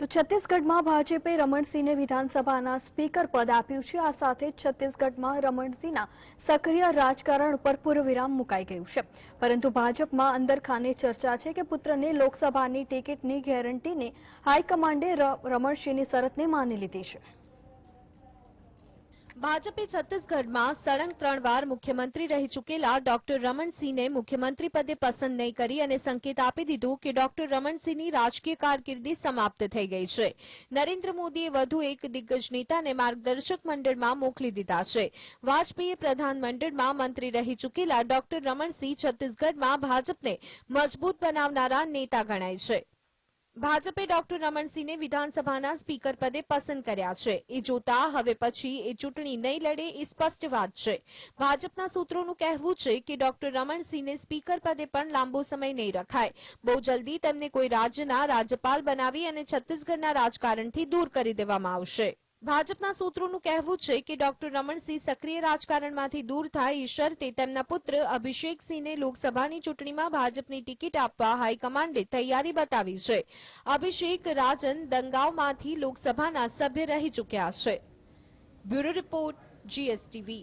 તો છત્તીસગઢમાં ભાજપે રમણસિંહને વિધાનસભાના સ્પીકર પદ આપ્યું છે આ સાથે છત્તીસગઢમાં રમણસિંહના સક્રિય રાજકારણ ઉપર પૂર્વવિરામ મુકાઈ ગયું છે પરંતુ ભાજપમાં અંદરખાને ચર્ચા છે કે પુત્રને લોકસભાની ટિકિટની ગેરંટીને હાઈકમાન્ડે રમણસિંહની શરતને માની લીધી છે ભાજપે છત્તીસગઢમાં સળંગ ત્રણ વાર મુખ્યમંત્રી રહી ચૂકેલા ડોક્ટર રમણસિંહને મુખ્યમંત્રી પદે પસંદ નહીં કરી અને સંકેત આપી દીધું કે ડોક્ટર રમણસિંહની રાજકીય કારકિર્દી સમાપ્ત થઈ ગઈ છે નરેન્દ્ર મોદીએ વધુ એક દિગ્ગજ નેતાને માર્ગદર્શક મંડળમાં મોકલી દીધા છે વાજપેયીએ પ્રધાનમંડળમાં મંત્રી રહી ચૂકેલા ડોક્ટર રમણસિંહ છત્તીસગઢમાં ભાજપને મજબૂત બનાવનારા નેતા ગણાય છે ભાજપે ડોક્ટર રમણસિંહને વિધાનસભાના સ્પીકર પદે પસંદ કર્યા છે એ જોતા હવે પછી એ ચૂંટણી નહીં લડે એ સ્પષ્ટ વાત છે ભાજપના સૂત્રોનું કહેવું છે કે ડોક્ટર રમણસિંહને સ્પીકર પદે પણ લાંબો સમય નહીં રખાય બહુ જલ્દી તેમને કોઈ રાજ્યના રાજ્યપાલ બનાવી અને છત્તીસગઢના રાજકારણથી દૂર કરી દેવામાં આવશે ભાજપના સૂત્રોનું કહેવું છે કે ડોક્ટર રમણસિંહ સક્રિય રાજકારણમાંથી દૂર થાય એ શરતે તેમના પુત્ર અભિષેકસિંહને લોકસભાની ચૂંટણીમાં ભાજપની ટિકિટ આપવા હાઈકમાન્ડે તૈયારી બતાવી છે અભિષેક રાજન દંગાવમાંથી લોકસભાના સભ્ય રહી ચૂક્યા છે બ્યુરો રિપોર્ટ જીએસટીવી